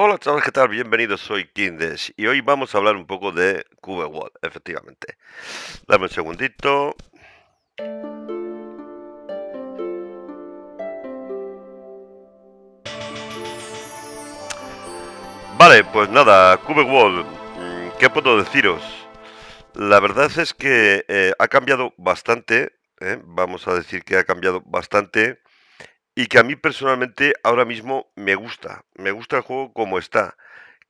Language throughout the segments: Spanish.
Hola chavales, ¿qué tal? Bienvenidos, soy Kindes y hoy vamos a hablar un poco de World, efectivamente. Dame un segundito. Vale, pues nada, World, mm, ¿qué puedo deciros? La verdad es que eh, ha cambiado bastante, ¿eh? vamos a decir que ha cambiado bastante y que a mí personalmente ahora mismo me gusta, me gusta el juego como está.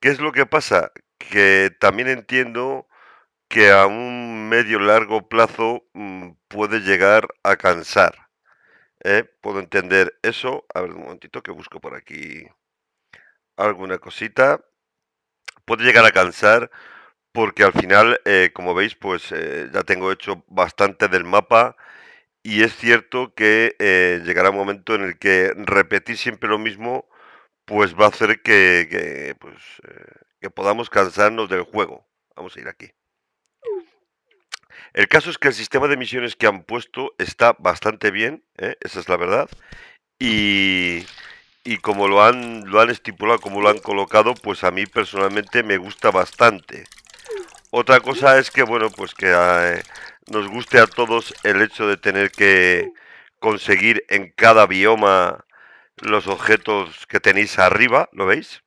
¿Qué es lo que pasa? Que también entiendo que a un medio largo plazo mm, puede llegar a cansar. ¿eh? Puedo entender eso. A ver un momentito que busco por aquí alguna cosita. Puede llegar a cansar porque al final, eh, como veis, pues eh, ya tengo hecho bastante del mapa y es cierto que eh, llegará un momento en el que repetir siempre lo mismo, pues va a hacer que, pues, eh, que podamos cansarnos del juego. Vamos a ir aquí. El caso es que el sistema de misiones que han puesto está bastante bien, ¿eh? esa es la verdad. Y, y, como lo han, lo han estipulado, como lo han colocado, pues a mí personalmente me gusta bastante. Otra cosa es que, bueno, pues que nos guste a todos el hecho de tener que conseguir en cada bioma los objetos que tenéis arriba, ¿lo veis?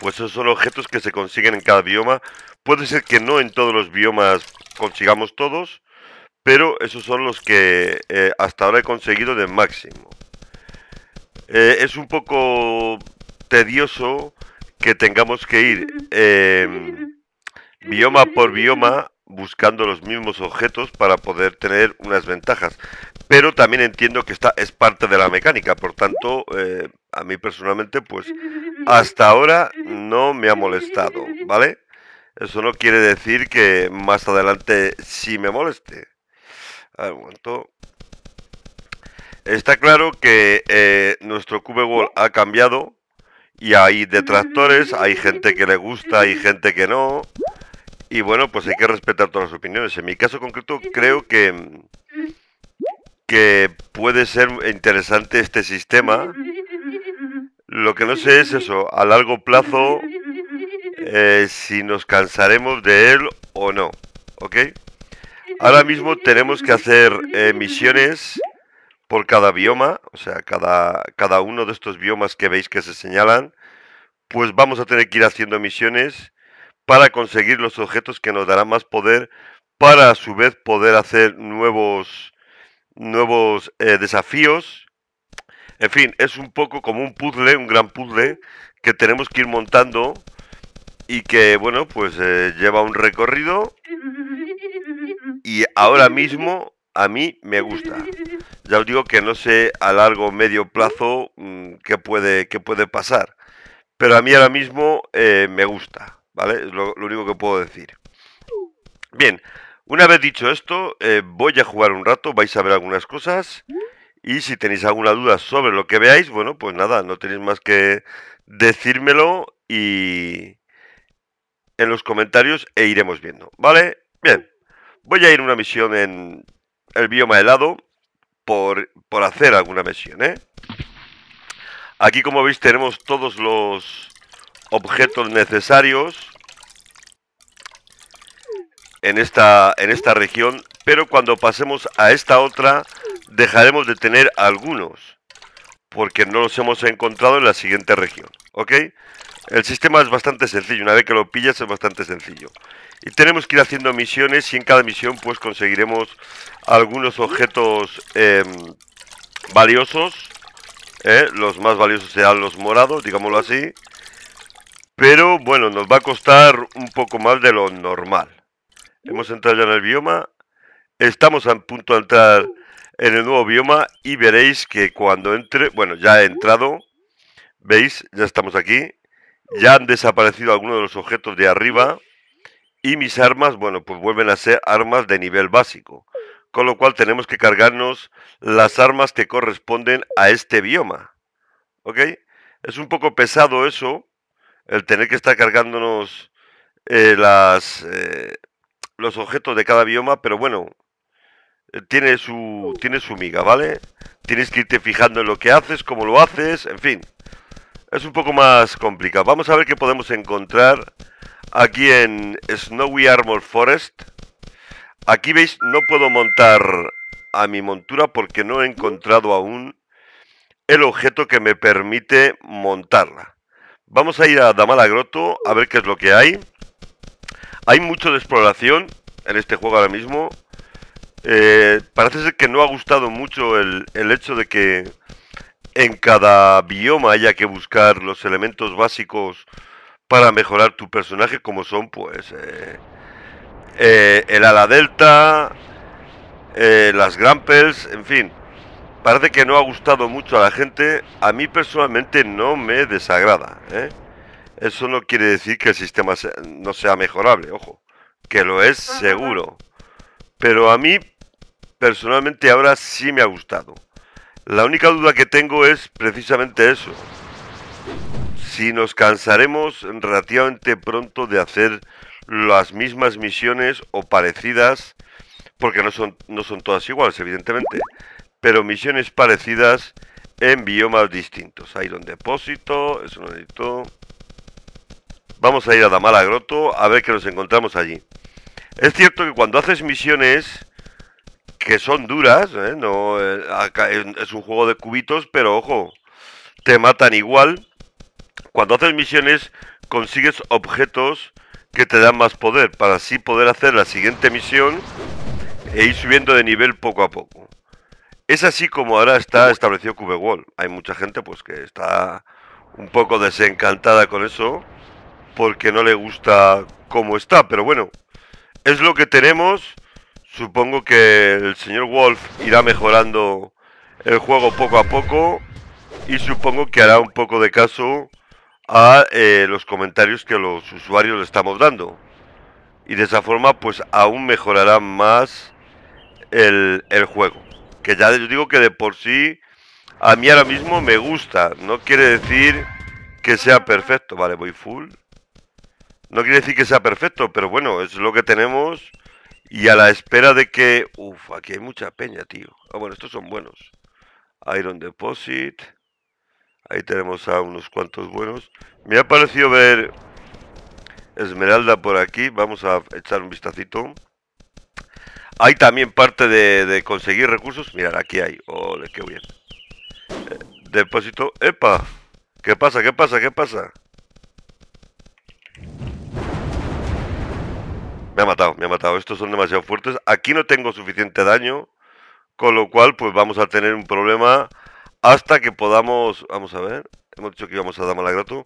Pues esos son objetos que se consiguen en cada bioma. Puede ser que no en todos los biomas consigamos todos, pero esos son los que eh, hasta ahora he conseguido de máximo. Eh, es un poco tedioso que tengamos que ir em, bioma por bioma buscando los mismos objetos para poder tener unas ventajas. Pero también entiendo que esta es parte de la mecánica, por tanto, eh, a mí personalmente, pues hasta ahora no me ha molestado, ¿vale? Eso no quiere decir que más adelante sí me moleste. A ver, un Está claro que eh, nuestro Cube World ha cambiado y hay detractores, hay gente que le gusta, hay gente que no. Y bueno, pues hay que respetar todas las opiniones. En mi caso concreto creo que, que puede ser interesante este sistema. Lo que no sé es eso, a largo plazo, eh, si nos cansaremos de él o no. ¿Ok? Ahora mismo tenemos que hacer misiones por cada bioma, o sea, cada, cada uno de estos biomas que veis que se señalan, pues vamos a tener que ir haciendo misiones para conseguir los objetos que nos darán más poder para a su vez poder hacer nuevos, nuevos eh, desafíos. En fin, es un poco como un puzzle, un gran puzzle que tenemos que ir montando y que, bueno, pues eh, lleva un recorrido y ahora mismo a mí me gusta. Ya os digo que no sé a largo o medio plazo mm, qué, puede, qué puede pasar, pero a mí ahora mismo eh, me gusta. ¿Vale? Es lo, único que puedo decir. Bien, una vez dicho esto, eh, voy a jugar un rato, vais a ver algunas cosas. Y si tenéis alguna duda sobre lo que veáis, bueno, pues nada, no tenéis más que decírmelo y en los comentarios e iremos viendo, ¿vale? Bien, voy a ir a una misión en el bioma helado por, por hacer alguna misión, ¿eh? Aquí, como veis, tenemos todos los, objetos necesarios en esta, en esta región, pero cuando pasemos a esta otra dejaremos de tener algunos, porque no los hemos encontrado en la siguiente región, ¿ok? El sistema es bastante sencillo, una vez que lo pillas es bastante sencillo. Y tenemos que ir haciendo misiones y en cada misión pues conseguiremos algunos objetos em, valiosos. ¿eh? Los más valiosos serán los morados, digámoslo así. Pero bueno, nos va a costar un poco más de lo normal. Hemos uh. entrado ya en el bioma. Estamos a punto de entrar uh. en el nuevo bioma y veréis que cuando entre, bueno, ya he uh. entrado, veis, ya estamos aquí, ya han desaparecido algunos de los objetos de arriba y mis armas, bueno, pues vuelven a ser armas de nivel básico, con lo cual tenemos que cargarnos las armas que corresponden a este bioma, ¿ok? Es un poco pesado eso, el tener que estar cargándonos eh, las, eh, los objetos de cada bioma, pero bueno, eh, tiene su, tiene su miga, ¿vale? Tienes que irte fijando en lo que haces, cómo lo haces, en fin. Es un poco más complicado. Vamos a ver qué podemos encontrar aquí en Snowy Armor Forest. Aquí veis, no puedo montar a mi montura porque no he encontrado aún el objeto que me permite montarla. Vamos a ir a Grotto, a ver qué es lo que hay. Hay mucho de exploración en este juego ahora mismo. Eh, parece ser que no ha gustado mucho el, hecho de que en cada bioma haya que buscar los elementos básicos para mejorar tu personaje, como son pues eh, eh, el ala delta, las grampels, en fin parece que no ha gustado mucho a la gente. A mí personalmente no me desagrada. ¿eh? Eso no quiere decir que el sistema no sea mejorable, ojo. Que lo es seguro. Pero a mí personalmente ahora sí me ha gustado. La única duda que tengo es precisamente eso. Si nos cansaremos relativamente pronto de hacer las mismas misiones o parecidas, porque no son, no son todas iguales, evidentemente pero misiones parecidas en biomas distintos. Iron Depósito, eso un necesito. Vamos a ir a mala a ver que nos encontramos allí. Es cierto que cuando haces misiones que son duras, ¿eh? no, eh, es un juego de cubitos, pero ojo, te matan igual. Cuando haces misiones consigues objetos que te dan más poder para así poder hacer la siguiente misión e ir subiendo de nivel poco a poco. Es así como ahora está establecido Wall. Hay mucha gente pues que está un poco desencantada con eso porque no le gusta cómo está, pero bueno, es lo que tenemos. Supongo que el señor Wolf irá mejorando el juego poco a poco y supongo que hará un poco de caso a eh, los comentarios que los usuarios le estamos dando. Y de esa forma pues aún mejorará más el juego que ya les digo que de por sí a mí ahora mismo me gusta. No quiere decir que sea perfecto. Vale, voy full. No quiere decir que sea perfecto, pero bueno, es lo que tenemos. Y a la espera de que... Uf, aquí hay mucha peña, tío. Ah, bueno, estos son buenos. Iron Deposit. Ahí tenemos a unos cuantos buenos. Me ha parecido ver Esmeralda por aquí. Vamos a echar un vistacito. Hay también parte de, conseguir recursos. Mirad, aquí hay. Ole, qué bien. Eh, depósito. ¡Epa! ¿Qué pasa? ¿Qué pasa? ¿Qué pasa? Me ha matado, me ha matado. Estos son demasiado fuertes. Aquí no tengo suficiente daño. Con lo cual, pues vamos a tener un problema hasta que podamos... Vamos a ver. Hemos dicho que íbamos a dar Grato.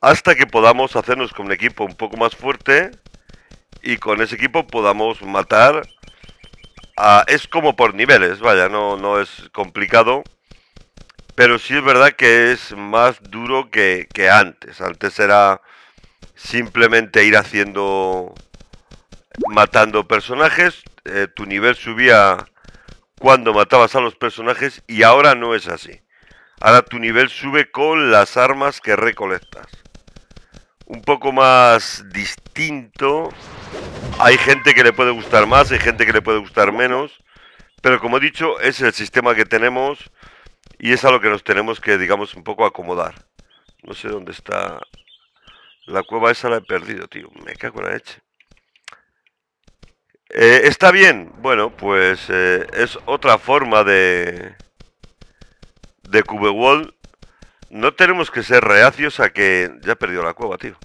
Hasta que podamos hacernos con un equipo un poco más fuerte y con ese equipo podamos matar Es como por niveles, vaya, no, no es complicado. Pero sí es verdad que es más duro que, que antes. Antes era simplemente ir haciendo... Matando personajes. Eh, tu nivel subía cuando matabas a los personajes y ahora no es así. Ahora tu nivel sube con las armas que recolectas un poco más distinto. Hay gente que le puede gustar más, hay gente que le puede gustar menos, pero como he dicho, es el sistema que tenemos y es a lo que nos tenemos que, digamos, un poco acomodar. No sé dónde está la cueva esa, la he perdido, tío. Me cago en la leche. Eh, está bien, bueno, pues eh, es otra forma de de Cube World no tenemos que ser reacios a que. Ya perdió la cueva, tío.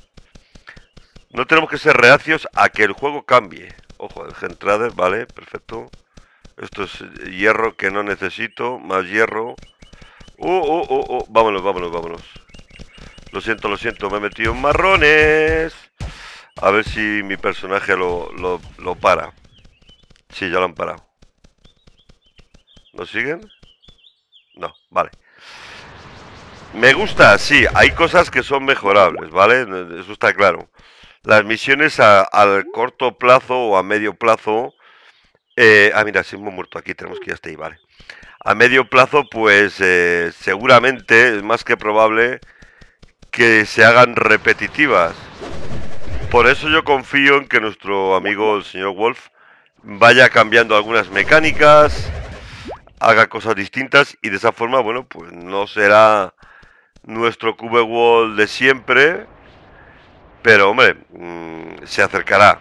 No tenemos que ser reacios a que el juego cambie. Ojo, el Gentrader, vale, perfecto. Esto es hierro que no necesito. Más hierro. Uh, uh, uh, uh. Vámonos, vámonos, vámonos. Lo siento, lo siento, me he metido en marrones. A ver si mi personaje lo, lo, lo para. Sí, ya lo han parado. ¿Nos siguen? No, vale. Me gusta, sí, hay cosas que son mejorables, ¿vale? Eso está claro. Las misiones a, al corto plazo o a medio plazo. Eh, ah, mira, si hemos muerto aquí, tenemos que ir hasta ahí, vale. A medio plazo, pues eh, seguramente es más que probable que se hagan repetitivas. Por eso yo confío en que nuestro amigo el señor Wolf vaya cambiando algunas mecánicas, haga cosas distintas y de esa forma, bueno, pues no será nuestro Cube Wall de siempre, pero hombre, mm, se acercará.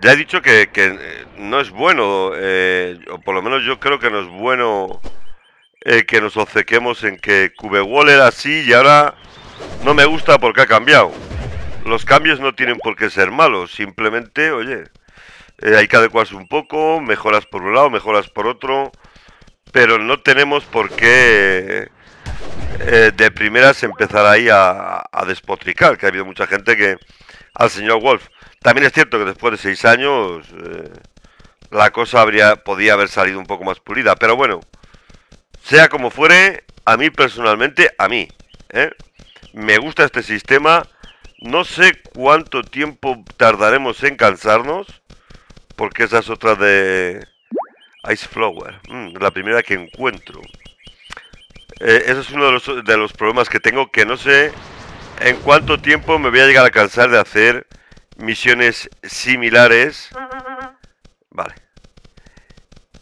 Ya he dicho que, que eh, no es bueno, eh, o por lo menos yo creo que no es bueno eh, que nos obcequemos en que Wall era así y ahora no me gusta porque ha cambiado. Los cambios no tienen por qué ser malos, simplemente, oye, hay que adecuarse un poco, mejoras por un lado, mejoras por otro, pero no tenemos por qué eh, de primeras empezar ahí a, despotricar, que ha habido mucha gente que al señor Wolf. También es cierto que después de seis años eh, la cosa habría podía haber salido un poco más pulida, pero bueno, sea como fuere, a mí personalmente, a mí, ¿eh? me gusta este sistema. No sé cuánto tiempo tardaremos en cansarnos, porque esa es otra de Ice Flower, mm, la primera que encuentro. Eh, eso es uno de los, de los problemas que tengo, que no sé en cuánto tiempo me voy a llegar a cansar de hacer misiones similares. Vale.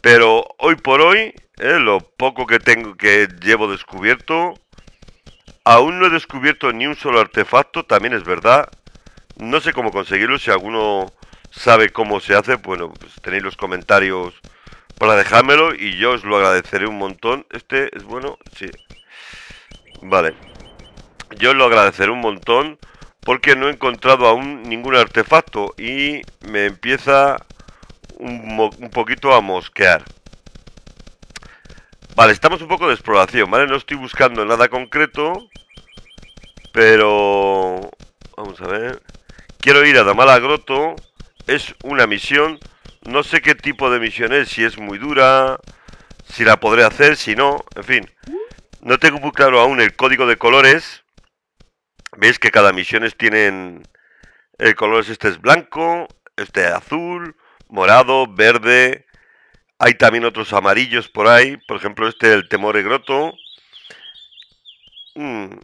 Pero hoy por hoy, eh, lo poco que tengo que llevo descubierto, aún no he descubierto ni un solo artefacto, también es verdad. No sé cómo conseguirlo, si alguno sabe cómo se hace, bueno, pues tenéis los comentarios para pues dejármelo y yo os lo agradeceré un montón. Este es bueno, sí. Vale. Yo os lo agradeceré un montón porque no he encontrado aún ningún artefacto y me empieza un, poquito a mosquear. Vale, estamos un poco de exploración, ¿vale? No estoy buscando nada concreto, pero... Vamos a ver. Quiero ir a Damala Groto. Es una misión no sé qué tipo de misión es, si es muy dura, si la podré hacer, si no, en fin. No tengo muy claro aún el código de colores. Veis que cada misión tienen el color este es blanco, este azul, morado, verde. Hay también otros amarillos por ahí, por ejemplo este el temor groto. Mm,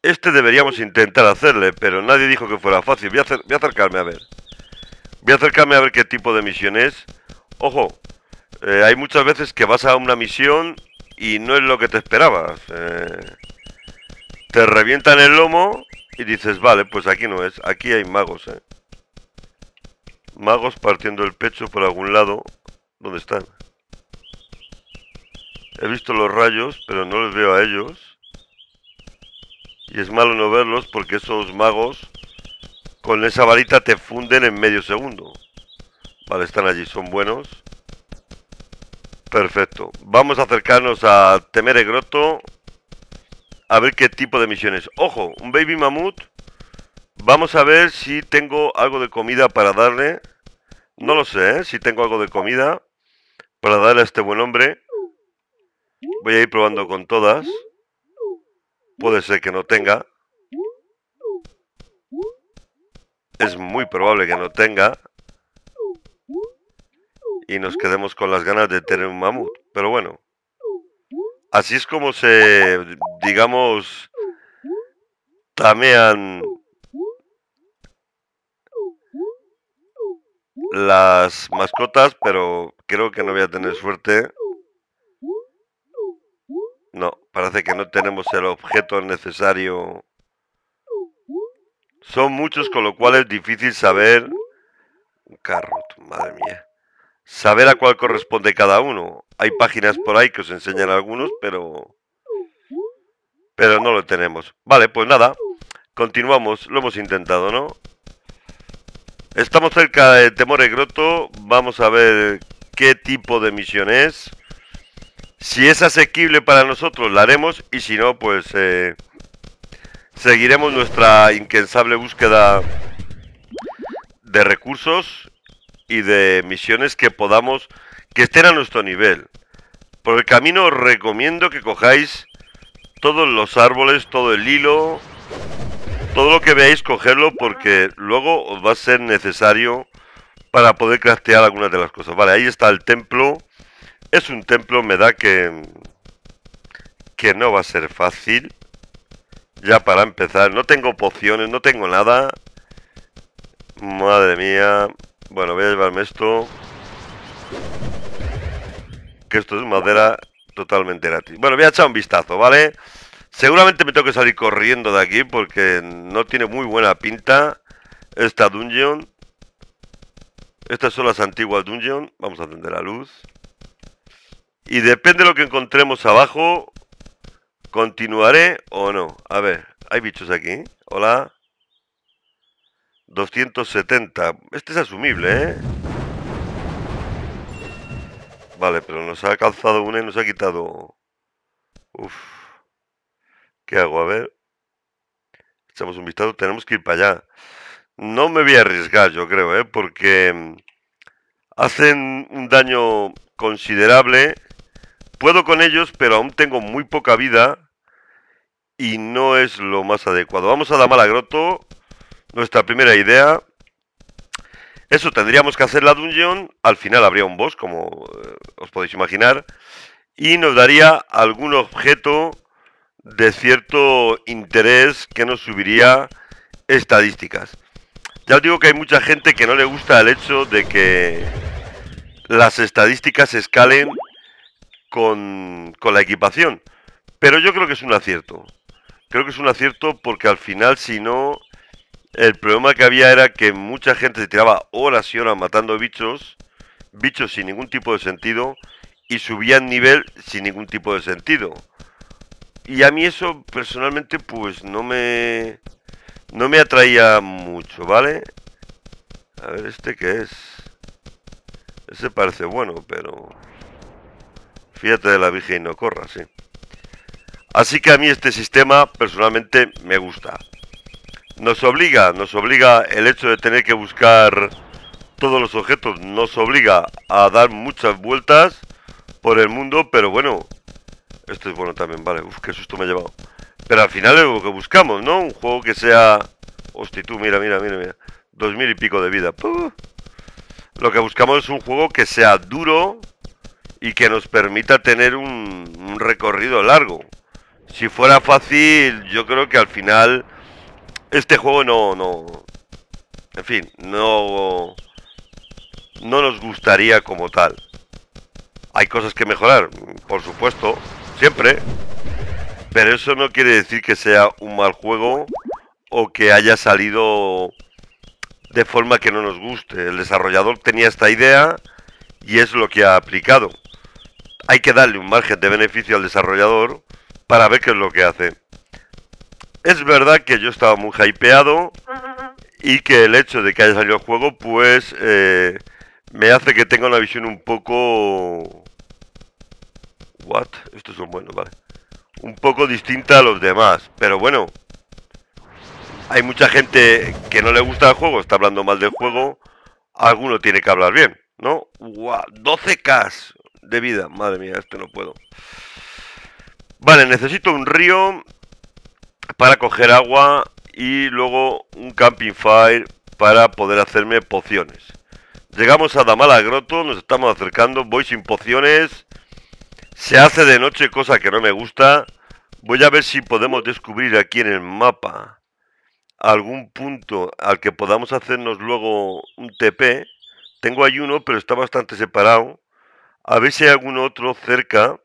este deberíamos intentar hacerle, pero nadie dijo que fuera fácil. voy a acercarme a ver. Voy a acercarme a ver qué tipo de misión es. Ojo, eh, hay muchas veces que vas a una misión y no es lo que te esperabas. Eh, te revientan el lomo y dices, vale, pues aquí no es. Aquí hay magos, eh". Magos partiendo el pecho por algún lado. ¿Dónde están? He visto los rayos, pero no les veo a ellos. Y es malo no verlos porque esos magos con esa varita te funden en medio segundo. Vale, están allí, son buenos. Perfecto. Vamos a acercarnos a Temere Grotto. A ver qué tipo de misiones. Ojo, un baby mamut. Vamos a ver si tengo algo de comida para darle. No lo sé, ¿eh? si tengo algo de comida para darle a este buen hombre. Voy a ir probando con todas. Puede ser que no tenga. es muy probable que no tenga. Y nos quedemos con las ganas de tener un mamut. Pero bueno, así es como se, digamos, tamean las mascotas, pero creo que no voy a tener suerte. No, parece que no tenemos el objeto necesario son muchos, con lo cual es difícil saber. Un carro, madre mía. Saber a cuál corresponde cada uno. Hay páginas por ahí que os enseñan algunos, pero. Pero no lo tenemos. Vale, pues nada. Continuamos. Lo hemos intentado, ¿no? Estamos cerca de Temore Groto. Vamos a ver qué tipo de misión es. Si es asequible para nosotros, la haremos. Y si no, pues. Eh, Seguiremos nuestra incansable búsqueda de recursos y de misiones que podamos, que estén a nuestro nivel. Por el camino os recomiendo que cojáis todos los árboles, todo el hilo, todo lo que veáis cogerlo porque luego os va a ser necesario para poder craftear algunas de las cosas. Vale, ahí está el templo. Es un templo, me da que, que no va a ser fácil. Ya para empezar, no tengo pociones, no tengo nada. Madre mía. Bueno, voy a llevarme esto. Que esto es madera totalmente gratis. Bueno, voy a echar un vistazo, ¿vale? Seguramente me tengo que salir corriendo de aquí porque no tiene muy buena pinta esta dungeon. Estas son las antiguas dungeons... Vamos a encender la luz. Y depende de lo que encontremos abajo, ¿Continuaré o no? A ver, hay bichos aquí. Hola. 270. Este es asumible, ¿eh? Vale, pero nos ha calzado una y nos ha quitado... Uf. ¿Qué hago? A ver. Echamos un vistazo. Tenemos que ir para allá. No me voy a arriesgar, yo creo, ¿eh? Porque mm, hacen un daño considerable Puedo con ellos, pero aún tengo muy poca vida y no es lo más adecuado. Vamos a groto. nuestra primera idea. Eso, tendríamos que hacer la dungeon, al final habría un boss, como eh, os podéis imaginar, y nos daría algún objeto de cierto interés que nos subiría estadísticas. Ya os digo que hay mucha gente que no le gusta el hecho de que las estadísticas escalen con, con la equipación. Pero yo creo que es un acierto. Creo que es un acierto porque al final, si no, el problema que había era que mucha gente se tiraba horas y horas matando bichos, bichos sin ningún tipo de sentido, y subían nivel sin ningún tipo de sentido. Y a mí eso personalmente pues no me no me atraía mucho, ¿vale? A ver este que es. Ese parece bueno, pero Fíjate de la Virgen no corra, sí. Así que a mí este sistema personalmente me gusta. Nos obliga, nos obliga el hecho de tener que buscar todos los objetos, nos obliga a dar muchas vueltas por el mundo, pero bueno, esto es bueno también, vale, Uf, qué susto me ha llevado. Pero al final es lo que buscamos, ¿no? Un juego que sea... Hosti, tú, mira, mira, mira, mira. Dos mil y pico de vida. Lo que buscamos es un juego que sea duro, y que nos permita tener un, recorrido largo. Si fuera fácil, yo creo que al final este juego no, no, en fin, no, no nos gustaría como tal. Hay cosas que mejorar, por supuesto, siempre, pero eso no quiere decir que sea un mal juego o que haya salido de forma que no nos guste. El desarrollador tenía esta idea y es lo que ha aplicado hay que darle un margen de beneficio al desarrollador para ver qué es lo que hace. Es verdad que yo estaba muy hypeado y que el hecho de que haya salido el juego, pues eh, me hace que tenga una visión un poco. ¿What? Estos son buenos, vale. Un poco distinta a los demás, pero bueno. Hay mucha gente que no le gusta el juego, está hablando mal del juego. Alguno tiene que hablar bien, no ¡Wow! 12K de vida. Madre mía, este no puedo. Vale, necesito un río para coger agua y luego un camping fire para poder hacerme pociones. Llegamos a Damala Groto, nos estamos acercando, voy sin pociones. Se hace de noche, cosa que no me gusta. Voy a ver si podemos descubrir aquí en el mapa algún punto al que podamos hacernos luego un TP. Tengo ahí uno, pero está bastante separado. A ver si hay algún otro cerca.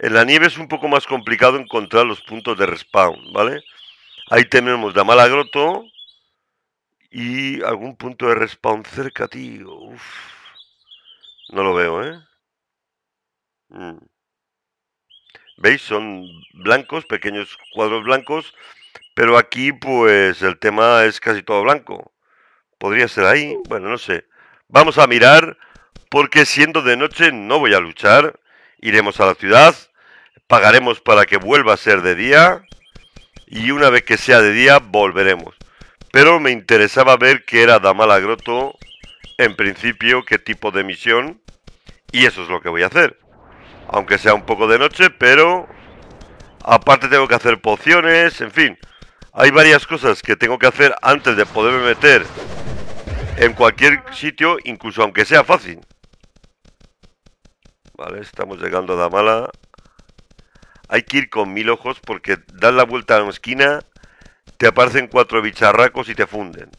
En la nieve es un poco más complicado encontrar los puntos de respawn, ¿vale? Ahí tenemos la mala groto. y algún punto de respawn cerca, tío. Uf. No lo veo, ¿eh? Mm. ¿Veis? Son blancos, pequeños cuadros blancos, pero aquí pues el tema es casi todo blanco. Podría ser ahí, bueno, no sé. Vamos a mirar porque siendo de noche no voy a luchar, iremos a la ciudad, pagaremos para que vuelva a ser de día y una vez que sea de día volveremos. Pero me interesaba ver qué era Damalagroto en principio, qué tipo de misión y eso es lo que voy a hacer. Aunque sea un poco de noche, pero aparte tengo que hacer pociones, en fin. Hay varias cosas que tengo que hacer antes de poderme meter en cualquier sitio, incluso aunque sea fácil. Vale, estamos llegando a Damala. Hay que ir con mil ojos porque das la vuelta a una esquina, te aparecen cuatro bicharracos y te funden.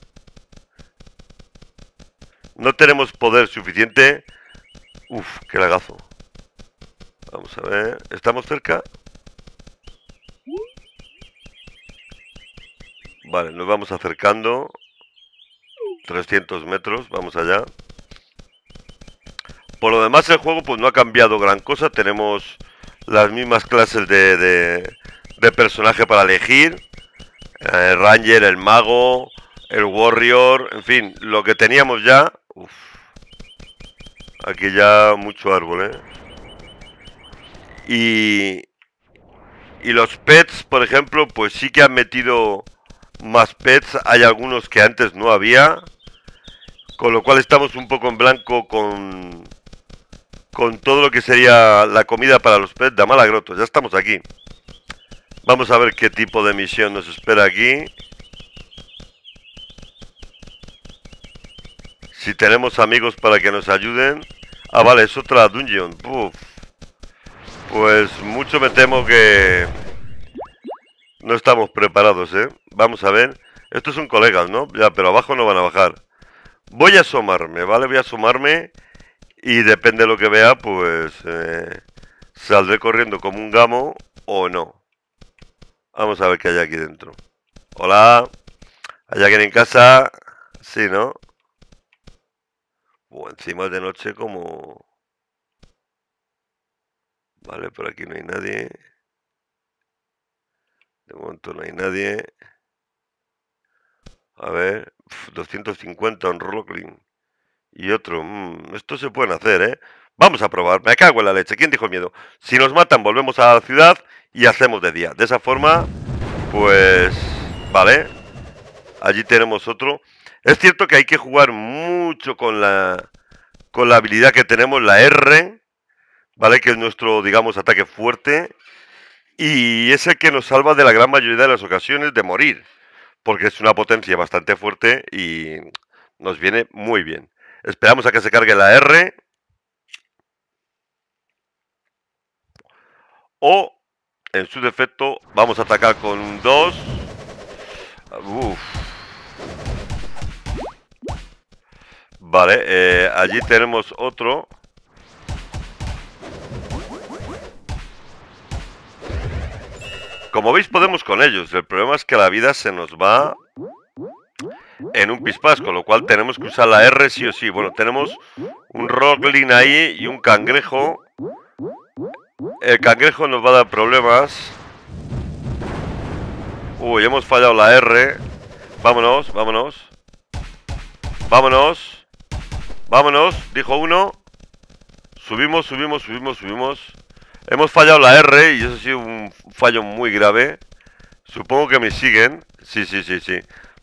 No tenemos poder suficiente. Uf, qué lagazo. Vamos a ver, ¿estamos cerca? Vale, nos vamos acercando. 300 metros, vamos allá. Por lo demás, el juego pues no ha cambiado gran cosa. Tenemos las mismas clases de, personaje para elegir. El eh, Ranger, el mago, el warrior, en fin, lo que teníamos ya. aquí ya mucho árbol, ¿eh? Y, y los pets, por ejemplo, pues sí que han metido más pets. Hay algunos que antes no había. Con lo cual estamos un poco en blanco con, con todo lo que sería la comida para los pets de grotos. Ya estamos aquí. Vamos a ver qué tipo de misión nos espera aquí. Si tenemos amigos para que nos ayuden. Ah, vale, es otra dungeon. Pues mucho me temo que... No estamos preparados, ¿eh? Vamos a ver. es un colegas, ¿no? Ya, pero abajo no van a bajar. Voy a asomarme, ¿vale? Voy a asomarme y depende de lo que vea, pues eh, saldré corriendo como un gamo o no. Vamos a ver qué hay aquí dentro. Hola, ¿hay alguien en casa? Sí, ¿no? O encima de noche como... Vale, por aquí no hay nadie. De momento no hay nadie. A ver, 250 en rollo clean. Y otro, mm, esto se puede hacer, ¿eh? Vamos a probar, me cago en la leche, ¿quién dijo miedo? Si nos matan, volvemos a la ciudad y hacemos de día. De esa forma, pues... Vale. Allí tenemos otro. Es cierto que hay que jugar mucho con la... Con la habilidad que tenemos, la R. ¿Vale? Que es nuestro, digamos, ataque fuerte. Y es el que nos salva de la gran mayoría de las ocasiones de morir. Porque es una potencia bastante fuerte y nos viene muy bien. Esperamos a que se cargue la R. O, en su defecto, vamos a atacar con un 2. Vale, eh, allí tenemos otro. Como veis podemos con ellos, el problema es que la vida se nos va en un pispás, con lo cual tenemos que usar la R sí o sí. Bueno, tenemos un Rocklin ahí y un cangrejo. El cangrejo nos va a dar problemas. Uy, hemos fallado la R. Vámonos, vámonos. Vámonos. Vámonos, dijo uno. Subimos, subimos, subimos, subimos. Hemos fallado la R y eso ha sido un fallo muy grave. Supongo que me siguen. Sí, sí, sí, sí.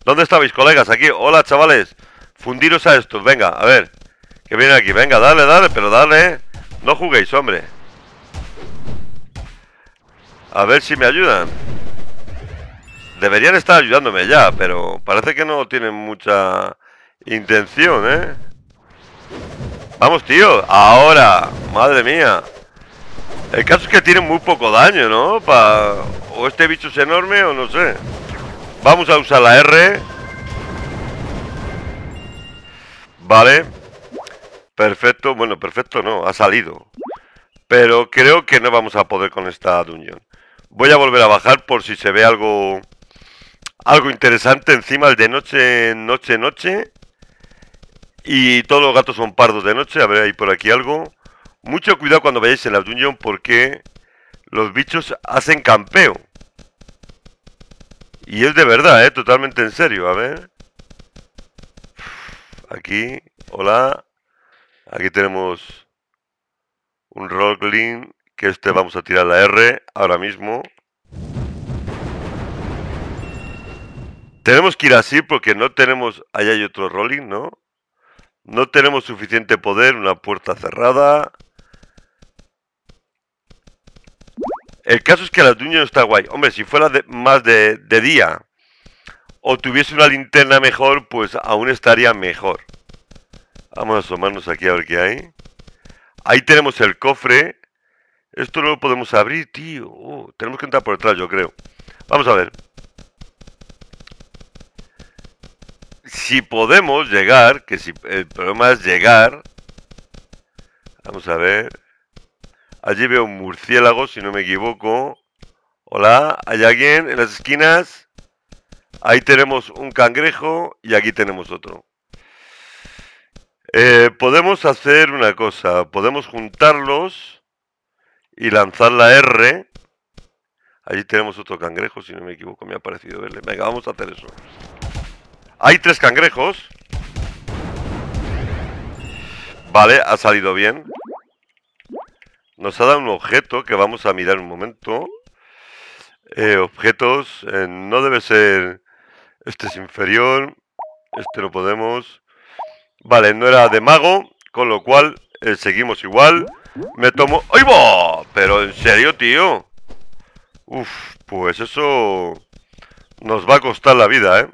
¿Dónde estabais, colegas? Aquí. Hola, chavales. Fundiros a estos. Venga, a ver. Que vienen aquí. Venga, dale, dale, pero dale. ¿eh? No juguéis, hombre. A ver si me ayudan. Deberían estar ayudándome ya, pero parece que no tienen mucha intención, ¿eh? Vamos, tío. Ahora. Madre mía. El caso es que tienen muy poco daño, ¿no? O este bicho es enorme o no sé. Vamos a usar la R. Vale. Perfecto. Bueno, perfecto no. Ha salido. Pero creo que no vamos a poder con esta dungeon. Voy a volver a bajar por si se ve algo... Algo interesante encima, el de noche, noche, noche. Y todos los gatos son pardos de noche. A ver, hay por aquí algo. Mucho cuidado cuando veáis en la dungeon porque los bichos hacen campeo. Y es de verdad, ¿eh? Totalmente en serio, a ver. Aquí, hola. Aquí tenemos un rolling... que este vamos a tirar la R ahora mismo. Tenemos que ir así porque no tenemos... Ahí hay otro rolling, ¿no? No tenemos suficiente poder, una puerta cerrada. El caso es que las no está guay. Hombre, si fuera más de, día o tuviese una linterna mejor, pues aún estaría mejor. Vamos a asomarnos aquí a ver qué hay. Ahí tenemos el cofre. Esto no lo podemos abrir, tío. Uh, tenemos que entrar por detrás, yo creo. Vamos a ver. Si podemos llegar, que si el problema es llegar. Vamos a ver. Allí veo un murciélago, si no me equivoco. Hola, ¿hay alguien en las esquinas? Ahí tenemos un cangrejo y aquí tenemos otro. Eh, podemos hacer una cosa, podemos juntarlos y lanzar la R. Allí tenemos otro cangrejo, si no me equivoco, me ha parecido verle. Venga, vamos a hacer eso. Hay tres cangrejos. Vale, ha salido bien nos ha dado un objeto que vamos a mirar un momento. Eh, objetos, eh, no debe ser... Este es inferior, este lo podemos... Vale, no era de mago, con lo cual eh, seguimos igual. Me tomo... ¡Ay, va! Pero en serio, tío. Uf, pues eso nos va a costar la vida, ¿eh?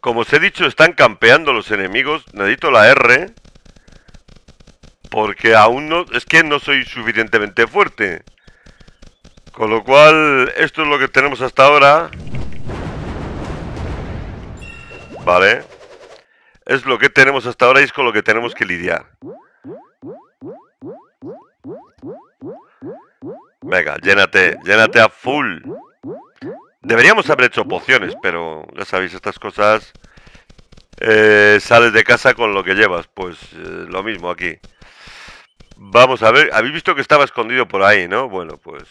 Como os he dicho, están campeando los enemigos. Necesito la R. Porque aún no... Es que no soy suficientemente fuerte. Con lo cual, esto es lo que tenemos hasta ahora. Vale. Es lo que tenemos hasta ahora y es con lo que tenemos que lidiar. Venga, llénate, llénate a full. Deberíamos haber hecho pociones, pero ya sabéis, estas cosas... Eh, sales de casa con lo que llevas, pues eh, lo mismo aquí. Vamos a ver, habéis visto que estaba escondido por ahí, ¿no? Bueno, pues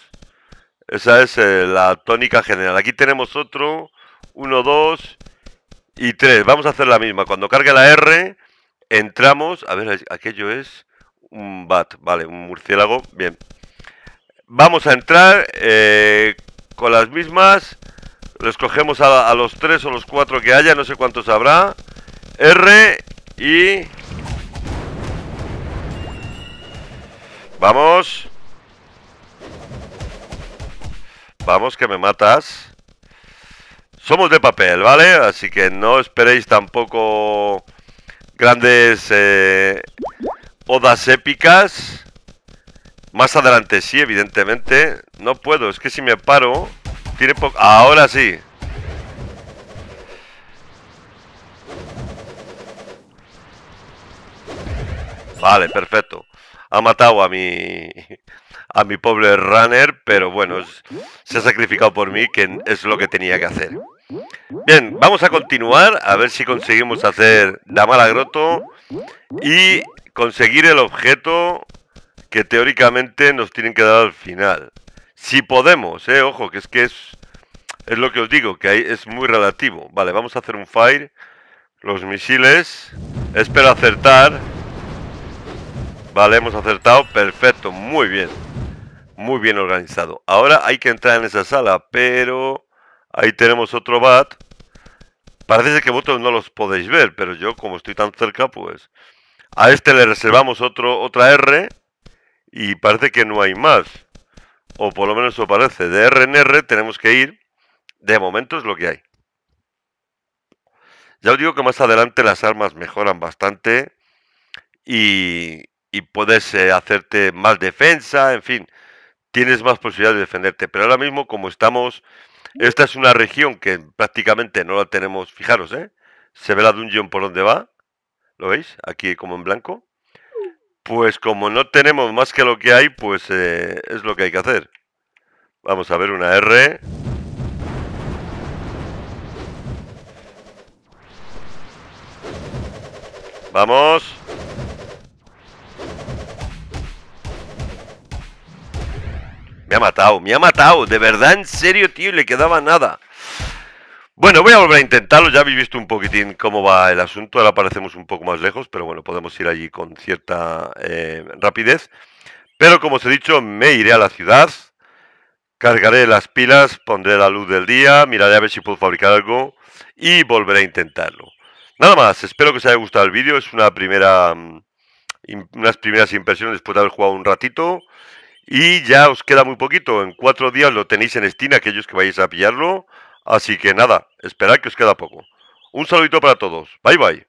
esa es eh, la tónica general. Aquí tenemos otro, uno, dos y tres. Vamos a hacer la misma. Cuando cargue la R, entramos, a ver, aquello es un bat, vale, un murciélago, bien. Vamos a entrar eh, con las mismas, los cogemos a los tres o los cuatro que haya, no sé cuántos habrá. R y Vamos. Vamos, que me matas. Somos de papel, ¿vale? Así que no esperéis tampoco grandes eh, odas épicas. Más adelante sí, evidentemente. No puedo, es que si me paro... Tiene poco. Ahora sí. Vale, perfecto ha matado a mi, a mi pobre runner, pero bueno, se ha sacrificado por mí, que es lo que tenía que hacer. Bien, vamos a continuar, a ver si conseguimos hacer la mala Groto y conseguir el objeto que teóricamente nos tienen que dar al final. Si podemos, eh, ojo, que es que es, es lo que os digo, que ahí es muy relativo. Vale, vamos a hacer un fire, los misiles, espero acertar... Vale, hemos acertado. Perfecto, muy bien. Muy bien organizado. Ahora hay que entrar en esa sala, pero ahí tenemos otro bat. Parece que vosotros no los podéis ver, pero yo como estoy tan cerca, pues... A este le reservamos otro, otra R y parece que no hay más. O por lo menos eso parece. De R en R tenemos que ir. De momento es lo que hay. Ya os digo que más adelante las armas mejoran bastante y, y puedes eh, hacerte más defensa, en fin, tienes más posibilidades de defenderte. Pero ahora mismo, como estamos, esta es una región que prácticamente no la tenemos, fijaros, ¿eh? Se ve la dungeon por donde va, ¿lo veis? Aquí como en blanco. Pues como no tenemos más que lo que hay, pues eh, es lo que hay que hacer. Vamos a ver una R. Vamos. Me ha matado, me ha matado. De verdad, en serio, tío, le quedaba nada. Bueno, voy a volver a intentarlo. Ya habéis visto un poquitín cómo va el asunto. Ahora parecemos un poco más lejos, pero bueno, podemos ir allí con cierta eh, rapidez. Pero como os he dicho, me iré a la ciudad. Cargaré las pilas, pondré la luz del día, miraré a ver si puedo fabricar algo y volveré a intentarlo. Nada más, espero que os haya gustado el vídeo. Es una primera, mm, unas primeras impresiones después de haber jugado un ratito. Y ya os queda muy poquito, en cuatro días lo tenéis en Steam, aquellos que vais a pillarlo. Así que nada, esperad que os queda poco. Un saludito para todos. Bye bye.